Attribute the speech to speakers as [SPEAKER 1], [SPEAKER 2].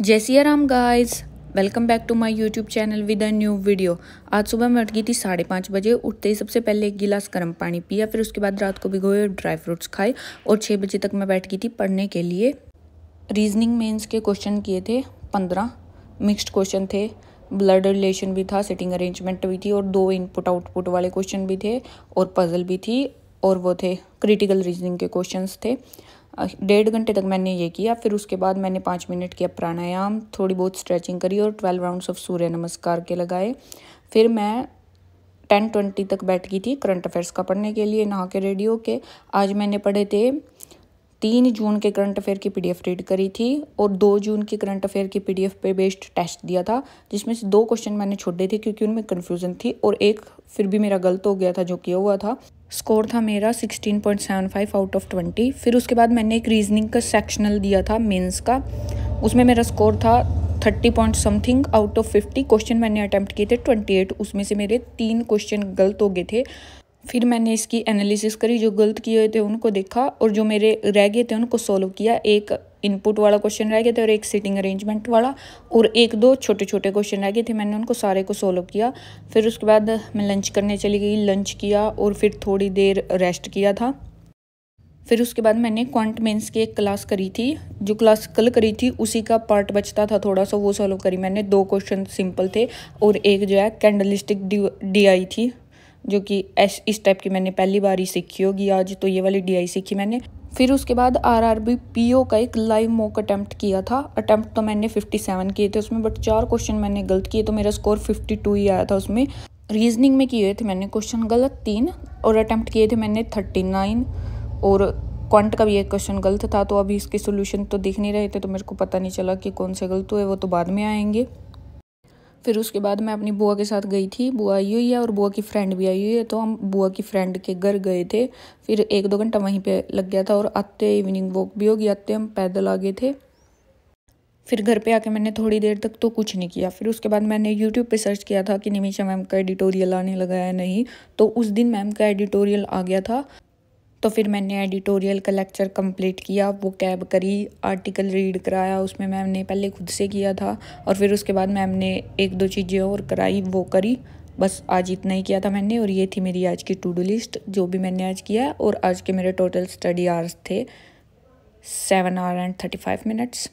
[SPEAKER 1] जय Ram guys welcome back to my YouTube channel with a new video आज सुबह मैं उठ गई थी साढ़े पाँच बजे उठते ही सबसे पहले एक गिलास गर्म पानी पिया फिर उसके बाद रात को भिगोए और ड्राई फ्रूट्स खाए और छः बजे तक मैं बैठ गई थी पढ़ने के लिए रीजनिंग मेंस के क्वेश्चन किए थे पंद्रह मिक्सड क्वेश्चन थे ब्लड रिलेशन भी था सिटिंग अरेंजमेंट भी थी और दो इनपुट आउटपुट वाले क्वेश्चन भी थे और पजल भी थी और वो थे क्रिटिकल रीजनिंग के क्वेश्चन थे डेढ़ घंटे तक मैंने ये किया फिर उसके बाद मैंने पाँच मिनट किया प्राणायाम थोड़ी बहुत स्ट्रेचिंग करी और ट्वेल्व राउंड्स ऑफ सूर्य नमस्कार के लगाए फिर मैं टेन ट्वेंटी तक बैठ गई थी करंट अफेयर्स का पढ़ने के लिए नहा के रेडियो के आज मैंने पढ़े थे तीन जून के करंट अफेयर की पीडीएफ रीड करी थी और दो जून के करंट अफेयर की पीडीएफ पे बेस्ड टेस्ट दिया था जिसमें से दो क्वेश्चन मैंने छोड़े थे क्योंकि उनमें कन्फ्यूज़न थी और एक फिर भी मेरा गलत हो गया था जो किया हुआ था स्कोर था मेरा 16.75 आउट ऑफ 20 फिर उसके बाद मैंने एक रीजनिंग का सेक्शनल दिया था मेंस का उसमें मेरा स्कोर था 30 point something out of 50 question मैंने अटैम्प्ट किए थे 28 उसमें से मेरे तीन क्वेश्चन गलत हो गए थे फिर मैंने इसकी एनालिसिस करी जो गलत किए हुए थे उनको देखा और जो मेरे रह गए थे उनको सॉल्व किया एक इनपुट वाला क्वेश्चन रह गया था और एक सिटिंग अरेंजमेंट वाला और एक दो छोटे छोटे क्वेश्चन रह गए थे मैंने उनको सारे को सॉल्व किया फिर उसके बाद मैं लंच करने चली गई लंच किया और फिर थोड़ी देर रेस्ट किया था फिर उसके बाद मैंने क्वांट मेंस की एक क्लास करी थी जो क्लास कल करी थी उसी का पार्ट बचता था थोड़ा सा वो सॉल्व करी मैंने दो क्वेश्चन सिंपल थे और एक जो है कैंडलिस्टिक डी आई थी जो कि इस टाइप की मैंने पहली बार ही सीखी होगी आज तो ये वाली डी सीखी मैंने फिर उसके बाद R R B P O का एक लाइव मॉक अटैम्प्ट किया था अटैम्प्ट तो मैंने 57 किए थे उसमें बट चार क्वेश्चन मैंने गलत किए तो मेरा स्कोर 52 ही आया था उसमें रीजनिंग में किए थे मैंने क्वेश्चन गलत तीन और अटैम्प्ट किए थे मैंने 39 और क्वांट का भी एक क्वेश्चन गलत था तो अभी इसके सोल्यूशन तो दिख नहीं रहे थे तो मेरे को पता नहीं चला कि कौन से गलत हुए वो तो बाद में आएंगे फिर उसके बाद मैं अपनी बुआ के साथ गई थी बुआ आई हुई है और बुआ की फ्रेंड भी आई हुई है तो हम बुआ की फ्रेंड के घर गए थे फिर एक दो घंटा वहीं पे लग गया था और आते इवनिंग वॉक भी होगी आते हम पैदल आ गए थे फिर घर पे आके मैंने थोड़ी देर तक तो कुछ नहीं किया फिर उसके बाद मैंने यूट्यूब पे सर्च किया था कि निमिषा मैम का एडिटोरियल आने लगा है नहीं तो उस दिन मैम का एडिटोरियल आ गया था तो फिर मैंने एडिटोरियल का लेक्चर कंप्लीट किया वो कैब करी आर्टिकल रीड कराया उसमें मैम ने पहले खुद से किया था और फिर उसके बाद मैम ने एक दो चीज़ें और कराई वो करी बस आज इतना ही किया था मैंने और ये थी मेरी आज की टू डू लिस्ट जो भी मैंने आज किया और आज के मेरे टोटल स्टडी आवर्स थे seven hour and thirty five minutes